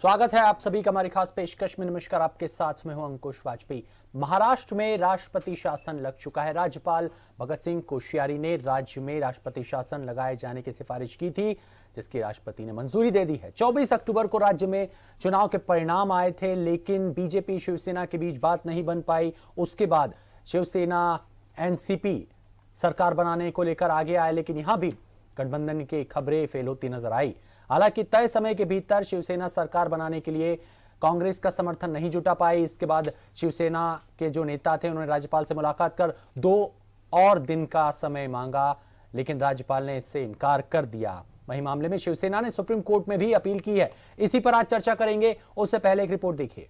स्वागत है आप सभी का हमारी खास पेशकश में नमस्कार आपके साथ में हूं अंकुश वाजपेयी महाराष्ट्र में राष्ट्रपति शासन लग चुका है राज्यपाल भगत सिंह कोश्यारी ने राज्य में राष्ट्रपति शासन लगाए जाने की सिफारिश की थी जिसकी राष्ट्रपति ने मंजूरी दे दी है 24 अक्टूबर को राज्य में चुनाव के परिणाम आए थे लेकिन बीजेपी शिवसेना के बीच बात नहीं बन पाई उसके बाद शिवसेना एनसीपी सरकार बनाने को लेकर आगे आए लेकिन यहां भी गठबंधन की खबरें फेल होती नजर आई हालांकि तय समय के भीतर शिवसेना सरकार बनाने के लिए कांग्रेस का समर्थन नहीं जुटा पाई इसके बाद शिवसेना के जो नेता थे उन्होंने राज्यपाल से मुलाकात कर दो और दिन का समय मांगा लेकिन राज्यपाल ने इससे इनकार कर दिया वही मामले में शिवसेना ने सुप्रीम कोर्ट में भी अपील की है इसी पर आज चर्चा करेंगे उससे पहले एक रिपोर्ट देखिए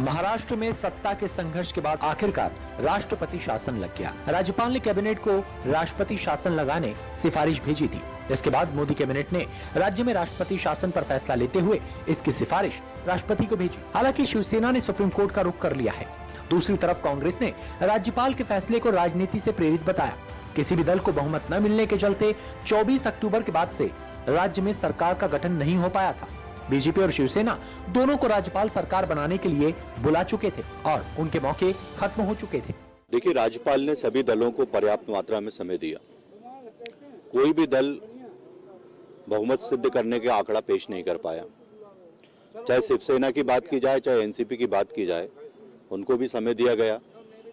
महाराष्ट्र में सत्ता के संघर्ष के बाद आखिरकार राष्ट्रपति शासन लग गया राज्यपाल ने कैबिनेट को राष्ट्रपति शासन लगाने सिफारिश भेजी थी इसके बाद मोदी कैबिनेट ने राज्य में राष्ट्रपति शासन पर फैसला लेते हुए इसकी सिफारिश राष्ट्रपति को भेजी हालांकि शिवसेना ने सुप्रीम कोर्ट का रुख कर लिया है दूसरी तरफ कांग्रेस ने राज्यपाल के फैसले को राजनीति से प्रेरित बताया किसी भी दल को बहुमत न मिलने के चलते 24 अक्टूबर के बाद से राज्य में सरकार का गठन नहीं हो पाया था बीजेपी और शिवसेना दोनों को राज्यपाल सरकार बनाने के लिए बुला चुके थे और उनके मौके खत्म हो चुके थे देखिए राज्यपाल ने सभी दलों को पर्याप्त मात्रा में समय दिया कोई भी दल बहुमत सिद्ध करने के आंकड़ा पेश नहीं कर पाया चाहे शिवसेना की बात की जाए चाहे एनसीपी की बात की जाए उनको भी समय दिया गया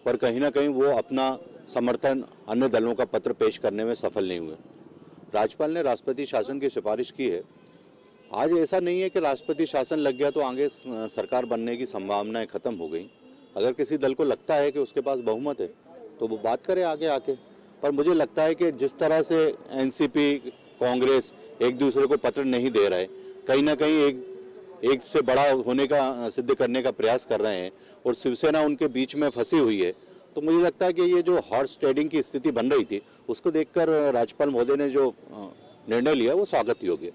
पर कहीं ना कहीं वो अपना समर्थन अन्य दलों का पत्र पेश करने में सफल नहीं हुए राज्यपाल ने राष्ट्रपति शासन की सिफारिश की है आज ऐसा नहीं है कि राष्ट्रपति शासन लग गया तो आगे सरकार बनने की संभावनाएं खत्म हो गई अगर किसी दल को लगता है कि उसके पास बहुमत है तो वो बात करे आगे आके पर मुझे लगता है कि जिस तरह से एनसीपी कांग्रेस एक दूसरे को पत्र नहीं दे रहे कहीं ना कहीं एक एक से बड़ा होने का सिद्ध करने का प्रयास कर रहे हैं और शिवसेना उनके बीच में फंसी हुई है तो मुझे लगता है कि ये जो हॉर्स ट्रेडिंग की स्थिति बन रही थी उसको देखकर राज्यपाल मोदी ने जो निर्णय लिया वो स्वागत योग्य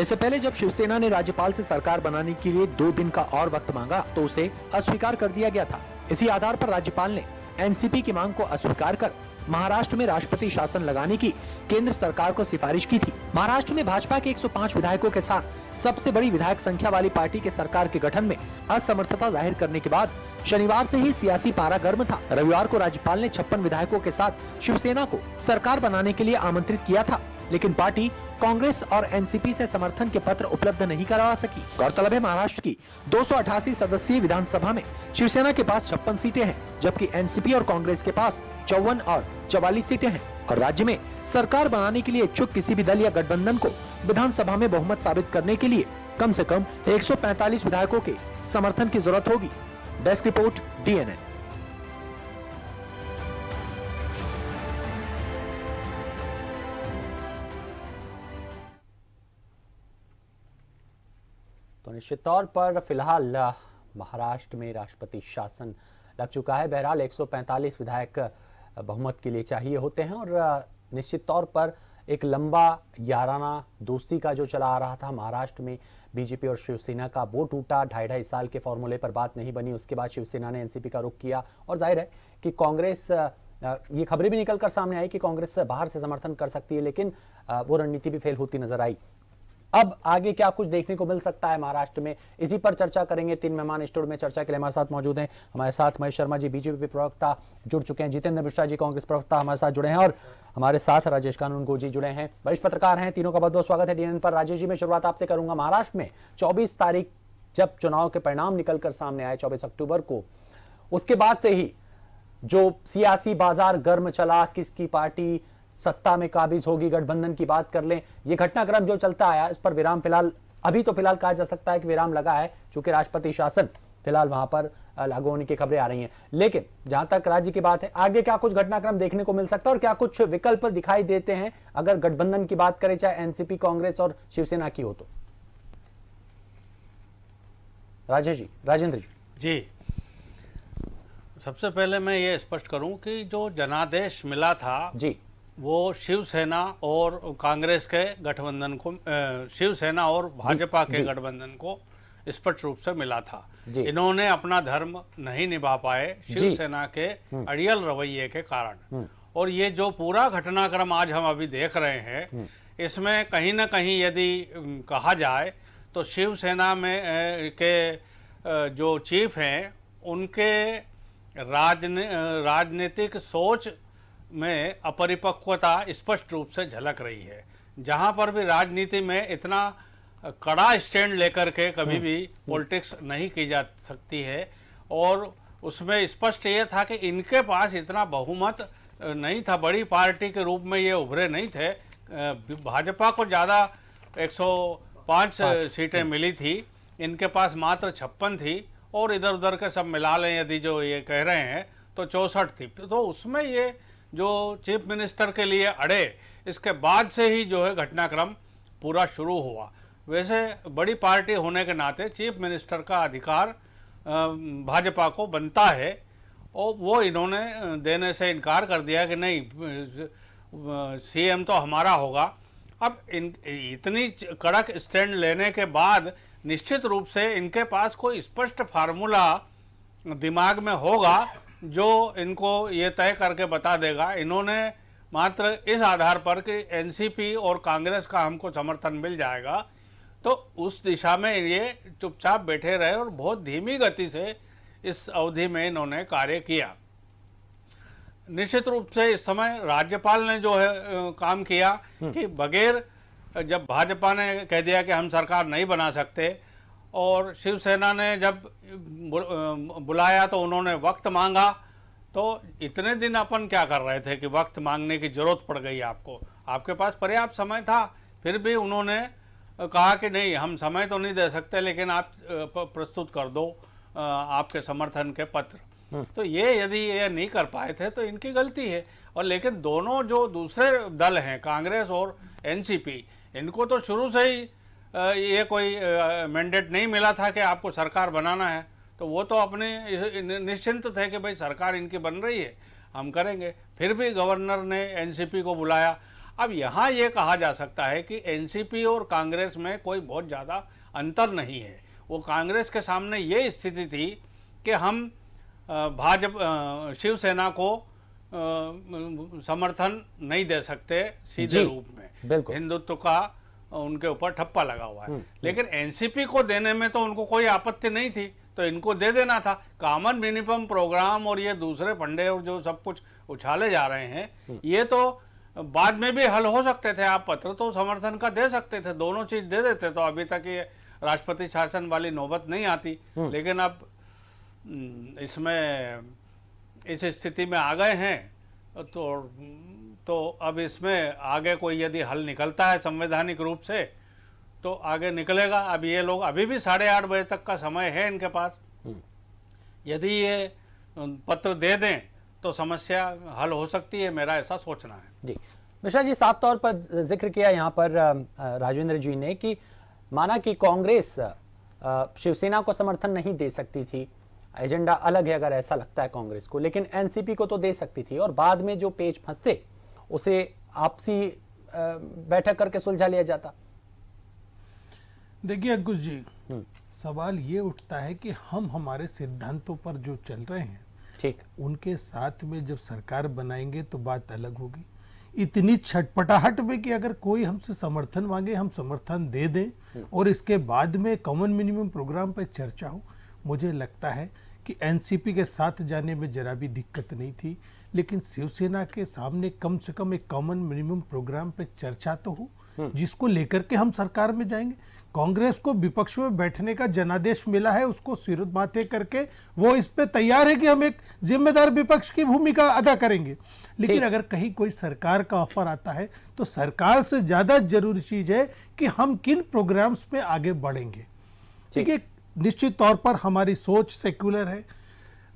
इससे पहले जब शिवसेना ने राज्यपाल से सरकार बनाने के लिए दो दिन का और वक्त मांगा तो उसे अस्वीकार कर दिया गया था इसी आधार पर राज्यपाल ने एनसीपी की मांग को अस्वीकार कर महाराष्ट्र में राष्ट्रपति शासन लगाने की केंद्र सरकार को सिफारिश की थी महाराष्ट्र में भाजपा के 105 विधायकों के साथ सबसे बड़ी विधायक संख्या वाली पार्टी के सरकार के गठन में असमर्थता जाहिर करने के बाद शनिवार से ही सियासी पारा गर्म था रविवार को राज्यपाल ने छप्पन विधायकों के साथ शिवसेना को सरकार बनाने के लिए आमंत्रित किया था लेकिन पार्टी कांग्रेस और एनसीपी से समर्थन के पत्र उपलब्ध नहीं करवा सकी गौरतलब है महाराष्ट्र की दो सदस्यीय विधानसभा में शिवसेना के पास छप्पन सीटें हैं जबकि एनसीपी और कांग्रेस के पास चौवन और चौवालीस सीटें हैं और राज्य में सरकार बनाने के लिए इच्छुक किसी भी दल या गठबंधन को विधानसभा में बहुमत साबित करने के लिए कम से कम 145 विधायकों के समर्थन की जरूरत होगी डेस्क रिपोर्ट डीएनएन तो निश्चित तौर पर फिलहाल महाराष्ट्र में राष्ट्रपति शासन लग चुका है बहरहाल 145 विधायक बहुमत के लिए चाहिए होते हैं और निश्चित तौर पर एक लंबा याराना दोस्ती का जो चला आ रहा था महाराष्ट्र में बीजेपी और शिवसेना का वो टूटा ढाई ढाई साल के फॉर्मूले पर बात नहीं बनी उसके बाद शिवसेना ने एनसीपी का रुख किया और जाहिर है कि कांग्रेस ये खबरें भी निकलकर सामने आई कि कांग्रेस बाहर से समर्थन कर सकती है लेकिन वो रणनीति भी फेल होती नजर आई अब आगे क्या कुछ देखने को मिल सकता है महाराष्ट्र में इसी पर चर्चा करेंगे तीन मेहमान स्टोर में चर्चा के लिए हमारे साथ मौजूद हैं हमारे साथ महेश शर्मा जी बीजेपी प्रवक्ता जुड़ चुके हैं जितेंद्र मिश्रा जी कांग्रेस प्रवक्ता हमारे साथ जुड़े हैं और हमारे साथ राजेश कानून कानूनगो जी जुड़े हैं वरिष्ठ पत्रकार हैं तीनों का बहुत बहुत स्वागत है डीएन पर राजेश जी मैं शुरुआत आपसे करूंगा महाराष्ट्र में चौबीस तारीख जब चुनाव के परिणाम निकलकर सामने आए चौबीस अक्टूबर को उसके बाद से ही जो सियासी बाजार गर्म चला किसकी पार्टी सत्ता में काबिज होगी गठबंधन की बात कर लें ये घटनाक्रम जो चलता आया इस पर विराम फिलहाल अभी तो फिलहाल कहा जा सकता है कि विराम लगा है चूंकि राष्ट्रपति शासन फिलहाल वहां पर लागू होने की खबरें आ रही हैं लेकिन जहां तक राज्य की बात है आगे क्या कुछ घटनाक्रम देखने को मिल सकता है और क्या कुछ विकल्प दिखाई देते हैं अगर गठबंधन की बात करें चाहे एनसीपी कांग्रेस और शिवसेना की हो तो राजेश जी राजेंद्र जी जी सबसे पहले मैं ये स्पष्ट करूं कि जो जनादेश मिला था जी वो शिवसेना और कांग्रेस के गठबंधन को शिवसेना और भाजपा के गठबंधन को स्पष्ट रूप से मिला था इन्होंने अपना धर्म नहीं निभा पाए शिवसेना के हम्म। अड़ियल रवैये के कारण हम्म। और ये जो पूरा घटनाक्रम आज हम अभी देख रहे हैं हम्म। इसमें कहीं ना कहीं यदि कहा जाए तो शिवसेना में के जो चीफ हैं उनके राजन राजनीतिक सोच में अपरिपक्वता स्पष्ट रूप से झलक रही है जहां पर भी राजनीति में इतना कड़ा स्टैंड लेकर के कभी हम्म। भी पॉलिटिक्स नहीं की जा सकती है और उसमें स्पष्ट ये था कि इनके पास इतना बहुमत नहीं था बड़ी पार्टी के रूप में ये उभरे नहीं थे भाजपा को ज़्यादा 105 हम्म। सीटें मिली थी इनके पास मात्र छप्पन थी और इधर उधर के सब मिला लें यदि जो ये कह रहे हैं तो चौंसठ थी तो उसमें ये जो चीफ मिनिस्टर के लिए अड़े इसके बाद से ही जो है घटनाक्रम पूरा शुरू हुआ वैसे बड़ी पार्टी होने के नाते चीफ मिनिस्टर का अधिकार भाजपा को बनता है और वो इन्होंने देने से इनकार कर दिया कि नहीं सीएम तो हमारा होगा अब इन इतनी कड़क स्टैंड लेने के बाद निश्चित रूप से इनके पास कोई स्पष्ट फार्मूला दिमाग में होगा जो इनको ये तय करके बता देगा इन्होंने मात्र इस आधार पर कि एनसीपी और कांग्रेस का हमको समर्थन मिल जाएगा तो उस दिशा में ये चुपचाप बैठे रहे और बहुत धीमी गति से इस अवधि में इन्होंने कार्य किया निश्चित रूप से इस समय राज्यपाल ने जो है काम किया हम्म। कि बगैर जब भाजपा ने कह दिया कि हम सरकार नहीं बना सकते और शिवसेना ने जब बुलाया तो उन्होंने वक्त मांगा तो इतने दिन अपन क्या कर रहे थे कि वक्त मांगने की ज़रूरत पड़ गई आपको आपके पास पर्याप्त समय था फिर भी उन्होंने कहा कि नहीं हम समय तो नहीं दे सकते लेकिन आप प्रस्तुत कर दो आपके समर्थन के पत्र हाँ। तो ये यदि ये नहीं कर पाए थे तो इनकी गलती है और लेकिन दोनों जो दूसरे दल हैं कांग्रेस और एनसीपी इनको तो शुरू से ही ये कोई मैंडेट नहीं मिला था कि आपको सरकार बनाना है तो वो तो अपने निश्चिंत थे कि भाई सरकार इनकी बन रही है हम करेंगे फिर भी गवर्नर ने एनसीपी को बुलाया अब यहाँ ये कहा जा सकता है कि एनसीपी और कांग्रेस में कोई बहुत ज़्यादा अंतर नहीं है वो कांग्रेस के सामने ये स्थिति थी कि हम भाजपा शिवसेना को समर्थन नहीं दे सकते सीधे रूप में हिंदुत्व का उनके ऊपर ठप्पा लगा हुआ है हम्म, हम्म। लेकिन एनसीपी को देने में तो उनको कोई आपत्ति नहीं थी तो इनको दे देना था कॉमन मिनिमम प्रोग्राम और ये दूसरे फंडे और जो सब कुछ उछाले जा रहे हैं हम्म। ये तो बाद में भी हल हो सकते थे आप पत्र तो समर्थन का दे सकते थे दोनों चीज दे देते तो अभी तक ये राष्ट्रपति शासन वाली नौबत नहीं आती लेकिन अब इसमें इस स्थिति में आ गए हैं तो तो अब इसमें आगे कोई यदि हल निकलता है संवैधानिक रूप से तो आगे निकलेगा अब ये लोग अभी भी साढ़े आठ बजे तक का समय है इनके पास हम्म। यदि ये पत्र दे दें तो समस्या हल हो सकती है मेरा ऐसा सोचना है जी मिश्रा जी साफ तौर पर जिक्र किया यहाँ पर राजेंद्र जी ने कि माना कि कांग्रेस शिवसेना को समर्थन नहीं दे सकती थी एजेंडा अलग है अगर ऐसा लगता है कांग्रेस को लेकिन एनसीपी को तो दे सकती थी और बाद में जो पेज फंसते उसे आपसी बैठक करके सुलझा लिया जाता देखिए अंकुश जी हम्म। सवाल ये उठता है कि हम हमारे सिद्धांतों पर जो चल रहे हैं ठीक उनके साथ में जब सरकार बनाएंगे तो बात अलग होगी इतनी छटपटाहट में कि अगर कोई हमसे समर्थन मांगे हम समर्थन दे दें हम्म। और इसके बाद में कॉमन मिनिमम प्रोग्राम पर चर्चा हो मुझे लगता है कि एनसीपी के साथ जाने में जरा भी दिक्कत नहीं थी लेकिन शिवसेना के सामने कम से कम एक कॉमन मिनिमम प्रोग्राम पे चर्चा तो हो हम्म। जिसको लेकर के हम सरकार में जाएंगे कांग्रेस को विपक्ष में बैठने का जनादेश मिला है उसको सिर माथे करके वो इस पे तैयार है कि हम एक जिम्मेदार विपक्ष की भूमिका अदा करेंगे लेकिन अगर कहीं कोई सरकार का ऑफर आता है तो सरकार से ज्यादा जरूरी चीज है कि हम किन प्रोग्राम्स पे आगे बढ़ेंगे ठीक है निश्चित तौर पर हमारी सोच सेक्युलर है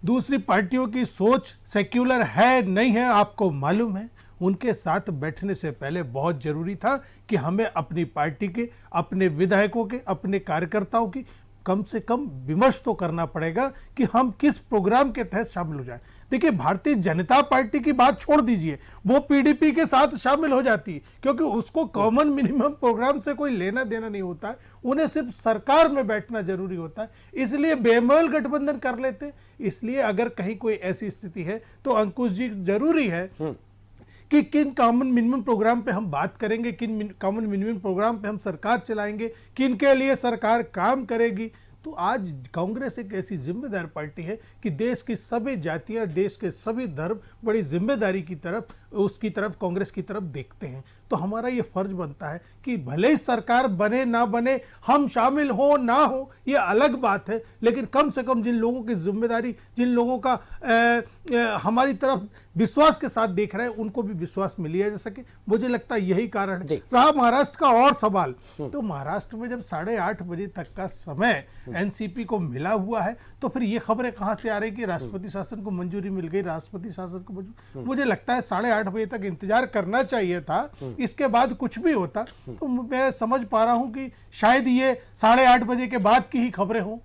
दूसरी पार्टियों की सोच सेक्युलर है नहीं है आपको मालूम है उनके साथ बैठने से पहले बहुत जरूरी था कि हमें अपनी पार्टी के अपने विधायकों के अपने कार्यकर्ताओं की कम से कम विमर्श तो करना पड़ेगा कि हम किस प्रोग्राम के तहत शामिल हो जाए देखिए भारतीय जनता पार्टी की बात छोड़ दीजिए वो पीडीपी के साथ शामिल हो जाती है क्योंकि उसको कॉमन मिनिमम प्रोग्राम से कोई लेना देना नहीं होता है उन्हें सिर्फ सरकार में बैठना जरूरी होता है इसलिए बेमोल गठबंधन कर लेते इसलिए अगर कहीं कोई ऐसी स्थिति है तो अंकुश जी जरूरी है हम्म। कि किन कॉमन मिनिमम प्रोग्राम पे हम बात करेंगे किन कॉमन मिनिमम प्रोग्राम पे हम सरकार चलाएंगे किन के लिए सरकार काम करेगी तो आज कांग्रेस एक ऐसी जिम्मेदार पार्टी है कि देश की सभी जातियां देश के सभी धर्म बड़ी जिम्मेदारी की तरफ उसकी तरफ कांग्रेस की तरफ देखते हैं तो हमारा ये फर्ज बनता है कि भले ही सरकार बने ना बने हम शामिल हो ना हो ये अलग बात है लेकिन कम से कम जिन लोगों की जिम्मेदारी जिन लोगों का ए, ए, हमारी तरफ विश्वास के साथ देख रहे हैं उनको भी विश्वास में लिया जा सके मुझे लगता है यही कारण है रहा महाराष्ट्र का और सवाल हम्म। तो महाराष्ट्र में जब साढ़े आठ बजे तक का समय हम्म। एनसीपी को मिला हुआ है तो फिर ये खबरें कहाँ से आ रही कि राष्ट्रपति हम्म। शासन को मंजूरी मिल गई राष्ट्रपति शासन को मंजूरी मुझे लगता है साढ़े आठ बजे तक इंतजार करना चाहिए था इसके बाद कुछ भी होता तो मैं समझ पा रहा हूँ कि शायद ये साढ़े आठ बजे के बाद की ही खबरें हों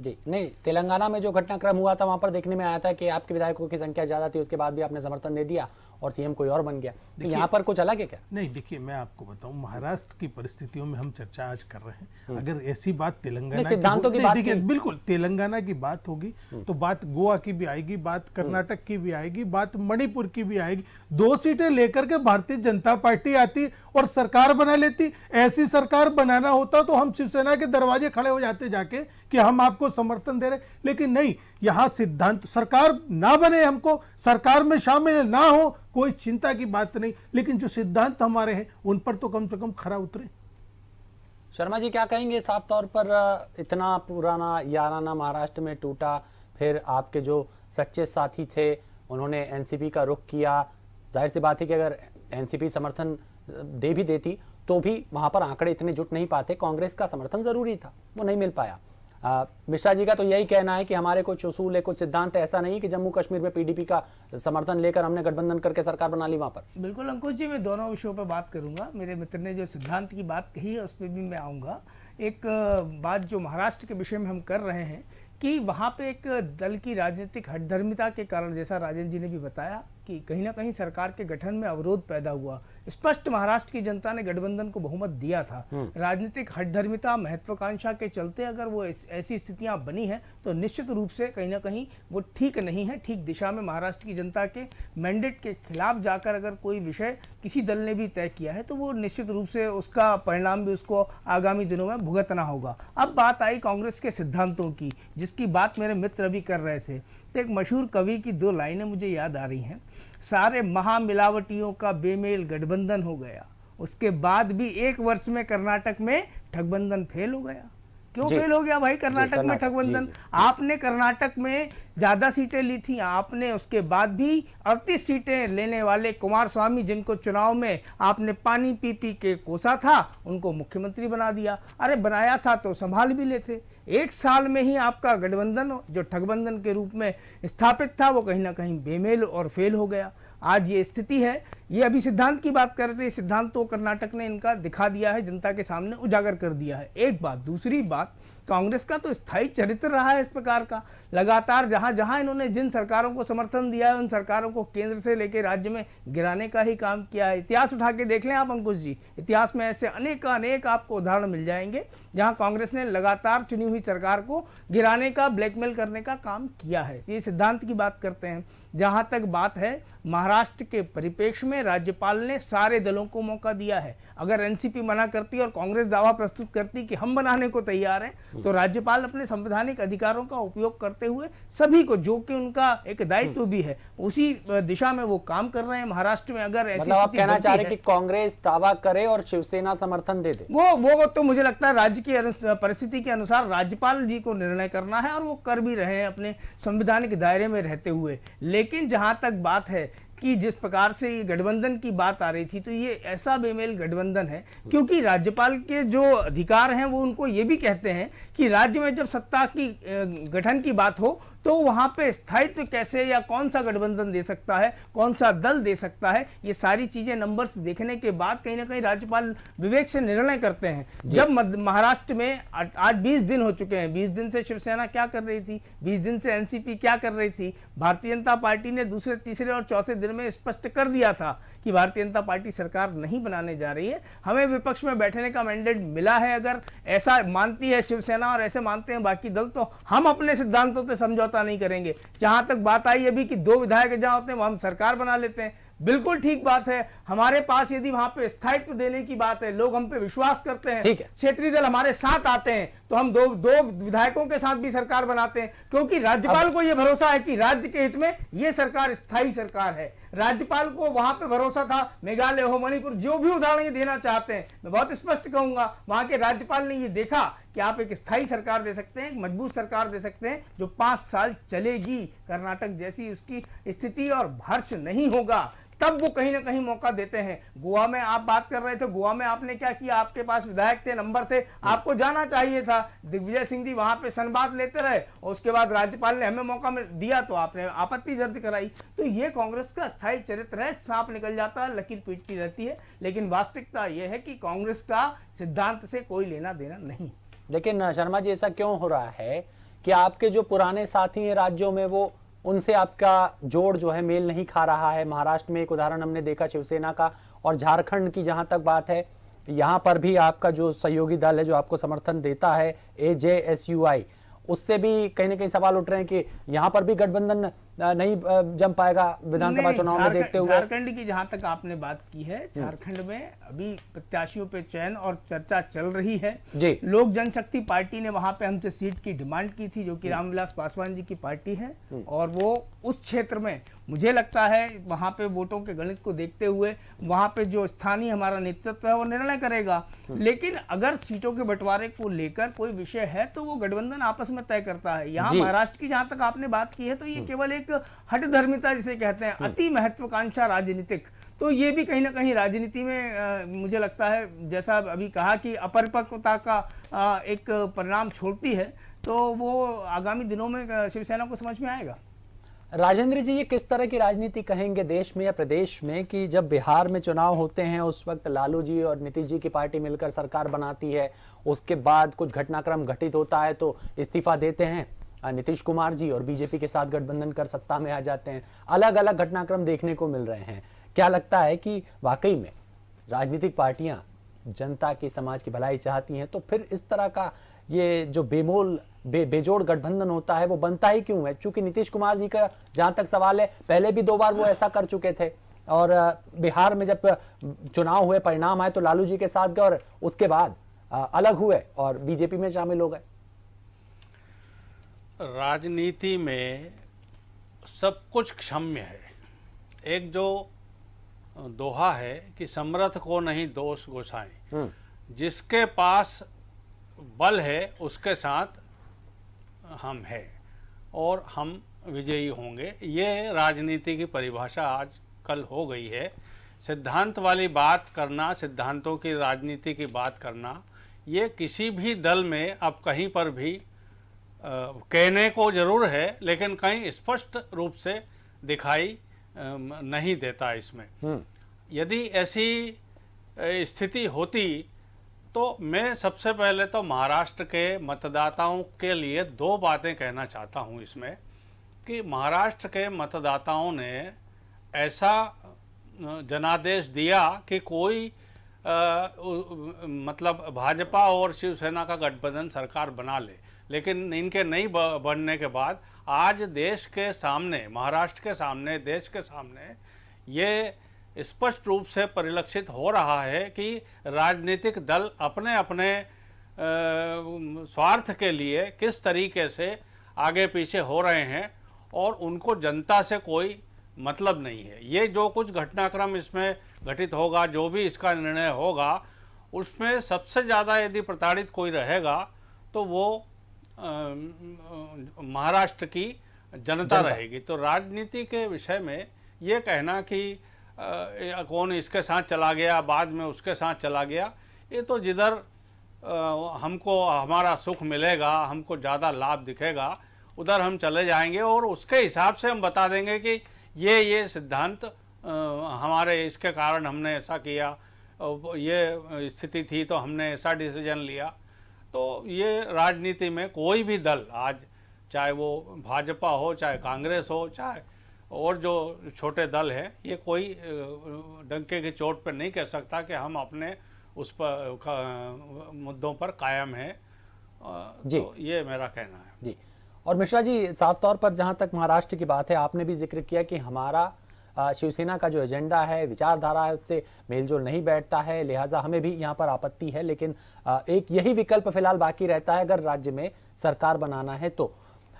जी नहीं तेलंगाना में जो घटनाक्रम हुआ था वहां पर देखने में आया था कि आपके विधायकों की संख्या ज़्यादा थी उसके बाद भी आपने समर्थन दे दिया और सीएम कोई और बन गया तो यहाँ पर कुछ अलग है क्या नहीं देखिए मैं आपको बताऊँ महाराष्ट्र की परिस्थितियों में हम चर्चा आज कर रहे हैं हम्म। अगर ऐसी बात तेलंगाना सिद्धांतों की बात बिल्कुल तेलंगाना की बात होगी हम्म। तो बात गोवा की भी आएगी बात हम्म। कर्नाटक की भी आएगी बात मणिपुर की भी आएगी दो सीटें लेकर के भारतीय जनता पार्टी आती और सरकार बना लेती ऐसी सरकार बनाना होता तो हम शिवसेना के दरवाजे खड़े हो जाते जाके कि हम आपको समर्थन दे रहे लेकिन नहीं यहां सिद्धांत सरकार ना बने हमको सरकार में शामिल ना हो कोई चिंता की बात नहीं लेकिन जो सिद्धांत हमारे हैं उन पर तो कम से कम खरा उतरे शर्मा जी क्या कहेंगे साफ तौर पर इतना पुराना याराना महाराष्ट्र में टूटा फिर आपके जो सच्चे साथी थे उन्होंने एनसीपी का रुख किया जाहिर सी बात है कि अगर एनसीपी समर्थन दे भी देती तो भी वहां पर आंकड़े इतने जुट नहीं पाते कांग्रेस का समर्थन ज़रूरी था वो नहीं मिल पाया मिश्रा जी का तो यही कहना है कि हमारे कुछ उसूल है कुछ सिद्धांत ऐसा नहीं कि जम्मू कश्मीर में पीडीपी का समर्थन लेकर हमने गठबंधन करके सरकार बना ली वहाँ पर बिल्कुल अंकुश जी मैं दोनों विषयों पर बात करूंगा मेरे मित्र ने जो सिद्धांत की बात कही है उस पर भी मैं आऊँगा एक बात जो महाराष्ट्र के विषय में हम कर रहे हैं कि वहाँ पे एक दल की राजनीतिक हटधर्मिता के कारण जैसा राजेंद्र जी ने भी बताया कि कहीं ना कहीं सरकार के गठन में अवरोध पैदा हुआ स्पष्ट महाराष्ट्र की जनता ने गठबंधन को बहुमत दिया था हम्म। राजनीतिक हठधर्मिता महत्वाकांक्षा के चलते अगर वो ऐसी स्थितियां बनी है तो निश्चित रूप से कहीं ना कहीं वो ठीक नहीं है ठीक दिशा में महाराष्ट्र की जनता के मैंडेट के खिलाफ जाकर अगर कोई विषय किसी दल ने भी तय किया है तो वो निश्चित रूप से उसका परिणाम भी उसको आगामी दिनों में भुगतना होगा अब बात आई कांग्रेस के सिद्धांतों की जिसकी बात मेरे मित्र अभी कर रहे थे तो एक मशहूर कवि की दो लाइनें मुझे याद आ रही हैं सारे महामिलावटियों का बेमेल गठबंधन हो गया उसके बाद भी एक वर्ष में कर्नाटक में ठगबंधन फेल हो गया क्यों फेल हो गया भाई कर्नाटक में ठगबंधन आपने कर्नाटक में ज्यादा सीटें ली थी आपने उसके बाद भी अड़तीस सीटें लेने वाले कुमार स्वामी जिनको चुनाव में आपने पानी पी पी के कोसा था उनको मुख्यमंत्री बना दिया अरे बनाया था तो संभाल भी लेते एक साल में ही आपका गठबंधन जो ठगबंधन के रूप में स्थापित था वो कहीं ना कहीं बेमेल और फेल हो गया आज ये स्थिति है ये अभी सिद्धांत की बात कर रहे थे सिद्धांत तो कर्नाटक ने इनका दिखा दिया है जनता के सामने उजागर कर दिया है एक बात दूसरी बात कांग्रेस का तो स्थायी चरित्र रहा है इस प्रकार का लगातार जहां जहां इन्होंने जिन सरकारों को समर्थन दिया है उन सरकारों को केंद्र से लेकर राज्य में गिराने का ही काम किया है इतिहास उठा के देख लें आप अंकुश जी इतिहास में ऐसे अनेक अनेक आपको उदाहरण मिल जाएंगे जहां कांग्रेस ने लगातार चुनी हुई सरकार को गिराने का ब्लैकमेल करने का काम किया है ये सिद्धांत की बात करते हैं जहाँ तक बात है महाराष्ट्र के परिपेक्ष में राज्यपाल ने सारे दलों को मौका दिया है अगर एनसीपी मना करती और कांग्रेस दावा प्रस्तुत करती कि हम बनाने को तैयार हैं तो राज्यपाल अपने संवैधानिक अधिकारों का उपयोग करते हुए सभी को जो कि उनका एक दायित्व भी है उसी दिशा में वो काम कर रहे हैं महाराष्ट्र में अगर ऐसी मतलब आप कहना चाह रहे कि कांग्रेस दावा करे और शिवसेना समर्थन दे दे वो वो तो मुझे लगता है राज्य की परिस्थिति के अनुसार राज्यपाल जी को निर्णय करना है और वो कर भी रहे हैं अपने संवैधानिक दायरे में रहते हुए लेकिन जहां तक बात है कि जिस प्रकार से ये गठबंधन की बात आ रही थी तो ये ऐसा बेमेल गठबंधन है क्योंकि राज्यपाल के जो अधिकार हैं वो उनको ये भी कहते हैं कि राज्य में जब सत्ता की गठन की बात हो तो वहां पे स्थायित्व कैसे या कौन सा गठबंधन दे सकता है कौन सा दल दे सकता है ये सारी चीजें नंबर्स देखने के बाद कहीं ना कहीं राज्यपाल विवेक से निर्णय करते हैं जब महाराष्ट्र में आज बीस दिन हो चुके हैं बीस दिन से शिवसेना क्या कर रही थी बीस दिन से एनसीपी क्या कर रही थी भारतीय जनता पार्टी ने दूसरे तीसरे और चौथे दिन में स्पष्ट कर दिया था कि भारतीय जनता पार्टी सरकार नहीं बनाने जा रही है हमें विपक्ष में बैठने का मैंडेट मिला है अगर ऐसा मानती है शिवसेना और ऐसे मानते हैं बाकी दल तो हम अपने सिद्धांतों से समझौता समझौता नहीं करेंगे जहां तक बात आई अभी कि दो विधायक जहां होते हैं वहां हम सरकार बना लेते हैं बिल्कुल ठीक बात है हमारे पास यदि वहां पे स्थायित्व देने की बात है लोग हम पे विश्वास करते हैं क्षेत्रीय दल हमारे साथ आते हैं तो हम दो दो विधायकों के साथ भी सरकार बनाते हैं क्योंकि राज्यपाल को यह भरोसा है कि राज्य के हित में यह सरकार स्थायी सरकार है राज्यपाल को वहां पे भरोसा था मेघालय हो मणिपुर जो भी उदाहरण ये देना चाहते हैं मैं बहुत स्पष्ट कहूंगा वहां के राज्यपाल ने ये देखा कि आप एक स्थायी सरकार दे सकते हैं एक मजबूत सरकार दे सकते हैं जो पांच साल चलेगी कर्नाटक जैसी उसकी स्थिति और भर्ष नहीं होगा तब वो कहीं ना कहीं मौका देते हैं गोवा में आप बात कर रहे थे गोवा में आपने क्या किया आपके पास विधायक थे नंबर थे आपको जाना चाहिए था दिग्विजय सिंह जी वहां पे संवाद लेते रहे और उसके बाद राज्यपाल ने हमें मौका दिया तो आपने आपत्ति दर्ज कराई तो ये कांग्रेस का स्थायी चरित्र है सांप निकल जाता है लकीर पीटती रहती है लेकिन वास्तविकता यह है कि कांग्रेस का सिद्धांत से कोई लेना देना नहीं लेकिन शर्मा जी ऐसा क्यों हो रहा है कि आपके जो पुराने साथी हैं राज्यों में वो उनसे आपका जोड़ जो है मेल नहीं खा रहा है महाराष्ट्र में एक उदाहरण हमने देखा शिवसेना का और झारखंड की जहां तक बात है यहां पर भी आपका जो सहयोगी दल है जो आपको समर्थन देता है ए जे एस यू आई उससे भी कहीं ना कहीं सवाल उठ रहे हैं कि यहां पर भी गठबंधन नहीं जम पाएगा विधानसभा चुनाव में देखते हुए झारखंड की जहां तक आपने बात की है झारखंड में अभी प्रत्याशियों पे चयन और चर्चा चल रही है जी लोक जनशक्ति पार्टी ने वहां पे हमसे सीट की डिमांड की थी जो कि रामविलास पासवान जी की पार्टी है और वो उस क्षेत्र में मुझे लगता है वहां पे वोटों के गणित को देखते हुए वहां पे जो स्थानीय हमारा नेतृत्व है वो निर्णय करेगा हाँ। लेकिन अगर सीटों के बंटवारे को लेकर कोई विषय है तो वो गठबंधन आपस में तय करता है यहाँ महाराष्ट्र की जहां तक आपने बात की है तो ये हाँ। केवल एक एक हटधर्मिता जिसे कहते हैं हम्म। अति महत्वाकांक्षा राजनीतिक तो ये भी कहीं ना कहीं राजनीति में आ, मुझे लगता है जैसा अभी कहा कि अपरिपक्वता का आ, एक परिणाम छोड़ती है तो वो आगामी दिनों में शिवसेना को समझ में आएगा राजेंद्र जी ये किस तरह की राजनीति कहेंगे देश में या प्रदेश में कि जब बिहार में चुनाव होते हैं उस वक्त लालू जी और नीतीश जी की पार्टी मिलकर सरकार बनाती है उसके बाद कुछ घटनाक्रम घटित होता है तो इस्तीफा देते हैं नीतीश कुमार जी और बीजेपी के साथ गठबंधन कर सत्ता में आ जाते हैं अलग अलग घटनाक्रम देखने को मिल रहे हैं क्या लगता है कि वाकई में राजनीतिक पार्टियां जनता की समाज की भलाई चाहती हैं तो फिर इस तरह का ये जो बेमोल बे, बेजोड़ गठबंधन होता है वो बनता ही क्यों है क्योंकि नीतीश कुमार जी का जहां तक सवाल है पहले भी दो बार वो ऐसा कर चुके थे और बिहार में जब चुनाव हुए परिणाम आए तो लालू जी के साथ गए और उसके बाद अलग हुए और बीजेपी में शामिल हो गए राजनीति में सब कुछ क्षम्य है एक जो दोहा है कि समर्थ को नहीं दोष गोसाएं हम्म। जिसके पास बल है उसके साथ हम हैं और हम विजयी होंगे ये राजनीति की परिभाषा आज कल हो गई है सिद्धांत वाली बात करना सिद्धांतों की राजनीति की बात करना ये किसी भी दल में अब कहीं पर भी कहने को जरूर है लेकिन कहीं स्पष्ट रूप से दिखाई नहीं देता इसमें हम्म। यदि ऐसी स्थिति होती तो मैं सबसे पहले तो महाराष्ट्र के मतदाताओं के लिए दो बातें कहना चाहता हूं इसमें कि महाराष्ट्र के मतदाताओं ने ऐसा जनादेश दिया कि कोई आ, मतलब भाजपा और शिवसेना का गठबंधन सरकार बना ले लेकिन इनके नहीं बनने के बाद आज देश के सामने महाराष्ट्र के सामने देश के सामने ये स्पष्ट रूप से परिलक्षित हो रहा है कि राजनीतिक दल अपने अपने स्वार्थ के लिए किस तरीके से आगे पीछे हो रहे हैं और उनको जनता से कोई मतलब नहीं है ये जो कुछ घटनाक्रम इसमें घटित होगा जो भी इसका निर्णय होगा उसमें सबसे ज़्यादा यदि प्रताड़ित कोई रहेगा तो वो महाराष्ट्र की जनता रहेगी तो राजनीति के विषय में ये कहना कि आ, कौन इसके साथ चला गया बाद में उसके साथ चला गया ये तो जिधर हमको हमारा सुख मिलेगा हमको ज़्यादा लाभ दिखेगा उधर हम चले जाएंगे और उसके हिसाब से हम बता देंगे कि ये ये सिद्धांत हमारे इसके कारण हमने ऐसा किया ये स्थिति थी तो हमने ऐसा डिसीजन लिया तो ये राजनीति में कोई भी दल आज चाहे वो भाजपा हो चाहे कांग्रेस हो चाहे और जो छोटे दल हैं ये कोई डंके की चोट पर नहीं कह सकता कि हम अपने उस पर मुद्दों पर कायम हैं जी तो ये मेरा कहना है जी और मिश्रा जी साफ तौर पर जहाँ तक महाराष्ट्र की बात है आपने भी जिक्र किया कि हमारा शिवसेना का जो एजेंडा है विचारधारा है उससे मेलजोल नहीं बैठता है लिहाजा हमें भी यहाँ पर आपत्ति है लेकिन एक यही विकल्प फिलहाल बाकी रहता है अगर राज्य में सरकार बनाना है तो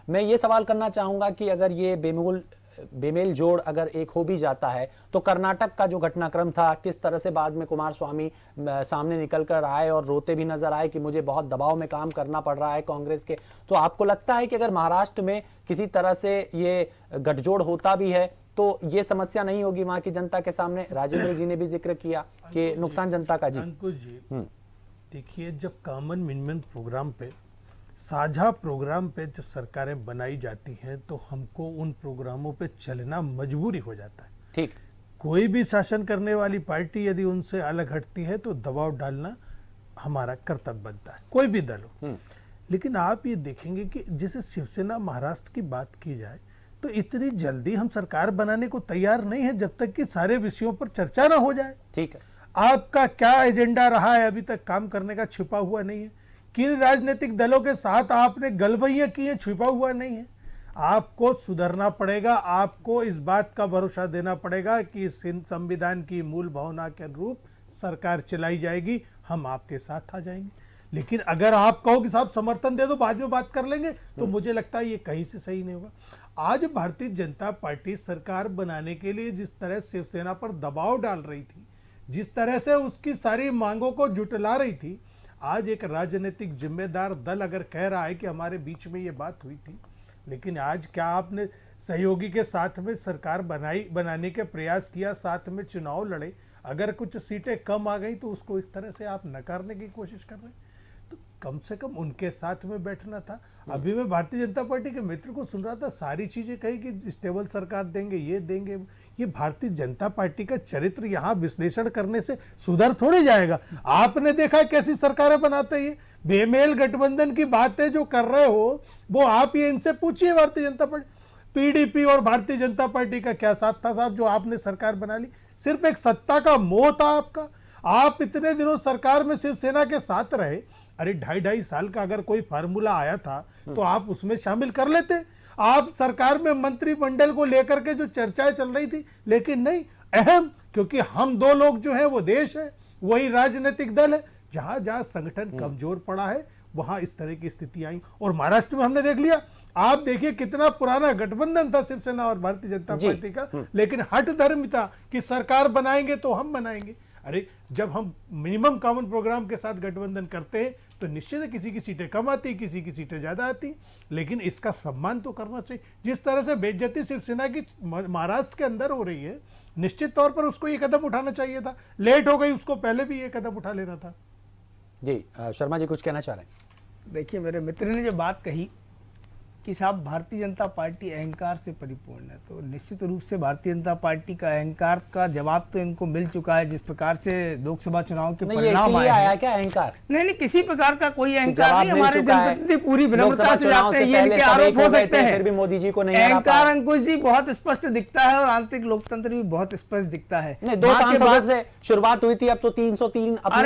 मैं ये सवाल करना चाहूंगा कि अगर ये बेमूल बेमेल जोड़ अगर एक हो भी जाता है तो कर्नाटक का जो घटनाक्रम था किस तरह से बाद में कुमार स्वामी सामने निकल कर आए और रोते भी नजर आए कि मुझे बहुत दबाव में काम करना पड़ रहा है कांग्रेस के तो आपको लगता है कि अगर महाराष्ट्र में किसी तरह से ये गठजोड़ होता भी है तो ये समस्या नहीं होगी वहां की जनता के सामने राजेंद्र जी ने भी जिक्र किया कि नुकसान जनता का जी अंकुश जी हम्म। देखिए जब कॉमन मिनिमम प्रोग्राम पे साझा प्रोग्राम पे जब सरकारें बनाई जाती हैं तो हमको उन प्रोग्रामों पे चलना मजबूरी हो जाता है ठीक कोई भी शासन करने वाली पार्टी यदि उनसे अलग हटती है तो दबाव डालना हमारा कर्तव्य बनता है कोई भी दल हो हम्म। लेकिन आप ये देखेंगे कि जैसे शिवसेना महाराष्ट्र की बात की जाए तो इतनी जल्दी हम सरकार बनाने को तैयार नहीं है जब तक कि सारे विषयों पर चर्चा ना हो जाए ठीक है आपका क्या एजेंडा रहा है अभी तक काम करने का छिपा हुआ नहीं है किन राजनीतिक दलों के साथ आपने गलबैया की है छिपा हुआ नहीं है आपको सुधरना पड़ेगा आपको इस बात का भरोसा देना पड़ेगा कि संविधान की मूल भावना के अनुरूप सरकार चलाई जाएगी हम आपके साथ आ जाएंगे लेकिन अगर आप कहो कि साहब समर्थन दे दो बाद में बात कर लेंगे तो हम्म। मुझे लगता है ये कहीं से सही नहीं होगा आज भारतीय जनता पार्टी सरकार बनाने के लिए जिस तरह शिवसेना पर दबाव डाल रही थी जिस तरह से उसकी सारी मांगों को जुटला रही थी आज एक राजनीतिक जिम्मेदार दल अगर कह रहा है कि हमारे बीच में ये बात हुई थी लेकिन आज क्या आपने सहयोगी के साथ में सरकार बनाई बनाने के प्रयास किया साथ में चुनाव लड़े अगर कुछ सीटें कम आ गई तो उसको इस तरह से आप नकारने की कोशिश कर रहे हैं कम से कम उनके साथ में बैठना था अभी मैं भारतीय जनता पार्टी के मित्र को सुन रहा था सारी चीज़ें कही कि स्टेबल सरकार देंगे ये देंगे ये भारतीय जनता पार्टी का चरित्र यहाँ विश्लेषण करने से सुधर थोड़े जाएगा आपने देखा कैसी सरकारें बनाते हैं बेमेल गठबंधन की बातें जो कर रहे हो वो आप ये इनसे पूछिए भारतीय जनता पार्टी पीडीपी और भारतीय जनता पार्टी का क्या साथ था साहब जो आपने सरकार बना ली सिर्फ एक सत्ता का मोह था आपका आप इतने दिनों सरकार में शिवसेना के साथ रहे अरे ढाई ढाई साल का अगर कोई फार्मूला आया था तो आप उसमें शामिल कर लेते आप सरकार में मंत्रिमंडल को लेकर के जो चर्चाएं चल रही थी लेकिन नहीं अहम क्योंकि हम दो लोग जो है वो देश है वही राजनीतिक दल है जहां जहां संगठन हम्म। कमजोर पड़ा है वहां इस तरह की स्थिति आई और महाराष्ट्र में हमने देख लिया आप देखिए कितना पुराना गठबंधन था शिवसेना और भारतीय जनता पार्टी का हम्म। लेकिन हट धर्म था कि सरकार बनाएंगे तो हम बनाएंगे अरे जब हम मिनिमम कॉमन प्रोग्राम के साथ गठबंधन करते हैं तो निश्चित है किसी की सीटें कम आती किसी की सीटें ज़्यादा आती लेकिन इसका सम्मान तो करना चाहिए जिस तरह से बेज्जती शिवसेना की महाराष्ट्र के अंदर हो रही है निश्चित तौर पर उसको ये कदम उठाना चाहिए था लेट हो गई उसको पहले भी ये कदम उठा लेना था जी शर्मा जी कुछ कहना चाह रहे हैं देखिए मेरे मित्र ने जो बात कही कि साहब भारतीय जनता पार्टी अहंकार से परिपूर्ण है तो निश्चित रूप से भारतीय जनता पार्टी का अहंकार का जवाब तो इनको मिल चुका है जिस प्रकार से लोकसभा चुनाव के परिणाम आया, क्या अहंकार नहीं नहीं किसी प्रकार का कोई तो अहंकार नहीं हमारे जनप्रतिनिधि पूरी विनम्रता से जाते हैं ये इनके आरोप हो सकते हैं फिर भी मोदी जी को नहीं अहंकार अंकुश जी बहुत स्पष्ट दिखता है और आंतरिक लोकतंत्र भी बहुत स्पष्ट दिखता है दो से शुरुआत हुई थी अब तो तीन सौ तीन तो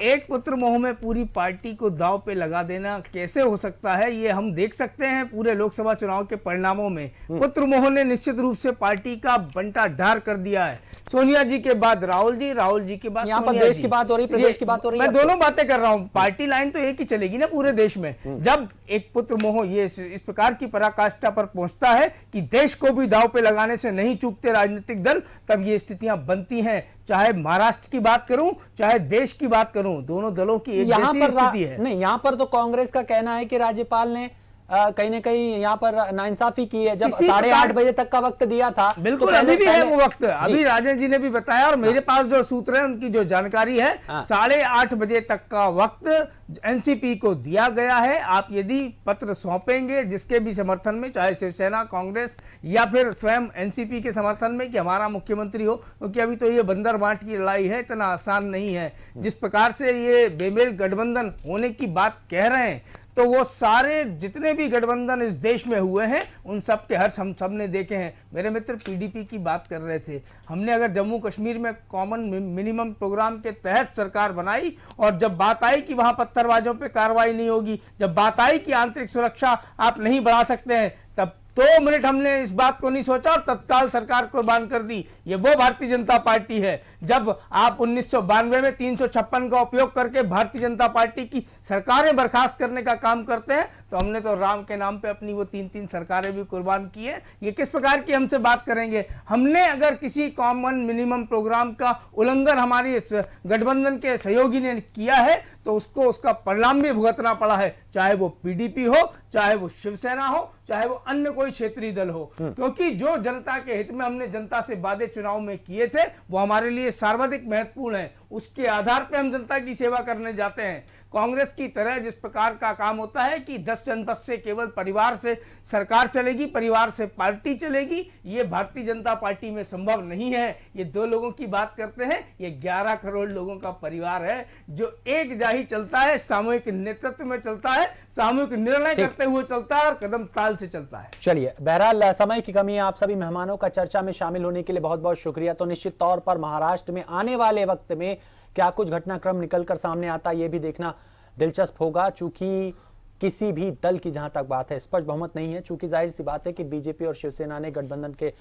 एक पुत्र मोह में पूरी पार्टी को दाव पे लगा देना कैसे हो सकता चुका है ये हम देख सकते हैं पूरे लोकसभा चुनाव के परिणामों में हम्म। पुत्र मोहन ने निश्चित रूप से पार्टी का बंटा ढार कर दिया है सोनिया जी के बाद राहुल जी राहुल जी के बाद यहाँ पर देश की बात हो रही प्रदेश की बात हो रही मैं दोनों बातें कर रहा हूँ पार्टी लाइन तो एक ही चलेगी ना पूरे देश में हम्म। जब एक पुत्र मोह ये इस प्रकार की पराकाष्ठा पर पहुंचता है कि देश को भी दाव पे लगाने से नहीं चूकते राजनीतिक दल तब ये स्थितियां बनती हैं चाहे महाराष्ट्र की बात करूं चाहे देश की बात करूं दोनों दलों की एक जैसी स्थिति है नहीं यहां पर तो कांग्रेस का कहना है कि राज्यपाल ने कहीं ना कहीं यहाँ पर नाइंसाफी की है जब साढ़े आठ बजे तक का वक्त दिया था तो बिल्कुल तो अभी भी है वो वक्त अभी राजेंद्र जी ने भी बताया और मेरे हाँ। पास जो सूत्र है उनकी जो जानकारी है हाँ। साढ़े आठ बजे तक का वक्त एनसीपी को दिया गया है आप यदि पत्र सौंपेंगे जिसके भी समर्थन में चाहे शिवसेना कांग्रेस या फिर स्वयं एनसीपी के समर्थन में कि हमारा मुख्यमंत्री हो क्योंकि अभी तो ये बंदर बांट की लड़ाई है इतना आसान नहीं है जिस प्रकार से ये बेमेल गठबंधन होने की बात कह रहे हैं तो वो सारे जितने भी गठबंधन इस देश में हुए हैं उन सब के हर्ष हम सब ने देखे हैं मेरे मित्र पीडीपी की बात कर रहे थे हमने अगर जम्मू कश्मीर में कॉमन मिनिमम प्रोग्राम के तहत सरकार बनाई और जब बात आई कि वहाँ पत्थरबाजों पर कार्रवाई नहीं होगी जब बात आई कि आंतरिक सुरक्षा आप नहीं बढ़ा सकते हैं तब दो मिनट हमने इस बात को नहीं सोचा और तत्काल सरकार कुर्बान कर दी ये वो भारतीय जनता पार्टी है जब आप उन्नीस में तीन का उपयोग करके भारतीय जनता पार्टी की सरकारें बर्खास्त करने का काम करते हैं तो हमने तो राम के नाम पे अपनी वो तीन तीन सरकारें भी कुर्बान की है ये किस प्रकार की हमसे बात करेंगे हमने अगर किसी कॉमन मिनिमम प्रोग्राम का उल्लंघन हमारी गठबंधन के सहयोगी ने किया है तो उसको उसका परिणाम भी भुगतना पड़ा है चाहे वो पीडीपी हो चाहे वो शिवसेना हो चाहे वो अन्य कोई क्षेत्रीय दल हो हम्म। क्योंकि जो जनता के हित में हमने जनता से वादे चुनाव में किए थे वो हमारे लिए सर्वाधिक महत्वपूर्ण है उसके आधार पर हम जनता की सेवा करने जाते हैं कांग्रेस की तरह जिस प्रकार का काम होता है कि दस जनपद से केवल परिवार से सरकार चलेगी परिवार से पार्टी चलेगी ये भारतीय जनता पार्टी में संभव नहीं है ये दो लोगों की बात करते हैं ये ग्यारह करोड़ लोगों का परिवार है जो एक जाही चलता है सामूहिक नेतृत्व में चलता है सामूहिक निर्णय करते हुए चलता है और कदम ताल से चलता है चलिए बहरहाल समय की कमी आप सभी मेहमानों का चर्चा में शामिल होने के लिए बहुत बहुत शुक्रिया तो निश्चित तौर पर महाराष्ट्र में आने वाले वक्त में क्या कुछ घटनाक्रम निकलकर सामने आता ये भी देखना दिलचस्प होगा चूंकि किसी भी दल की जहां तक बात है स्पष्ट बहुमत नहीं है चूंकि जाहिर सी बात है कि बीजेपी और शिवसेना ने गठबंधन के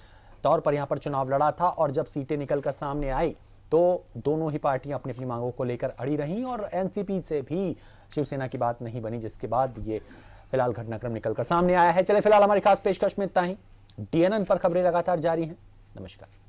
तौर पर यहां पर चुनाव लड़ा था और जब सीटें निकलकर सामने आई तो दोनों ही पार्टियां अपनी अपनी मांगों को लेकर अड़ी रहीं और एनसीपी से भी शिवसेना की बात नहीं बनी जिसके बाद ये फिलहाल घटनाक्रम निकलकर सामने आया है चले फिलहाल हमारी खास पेशकश में इतना ही डीएनएन पर खबरें लगातार जारी हैं नमस्कार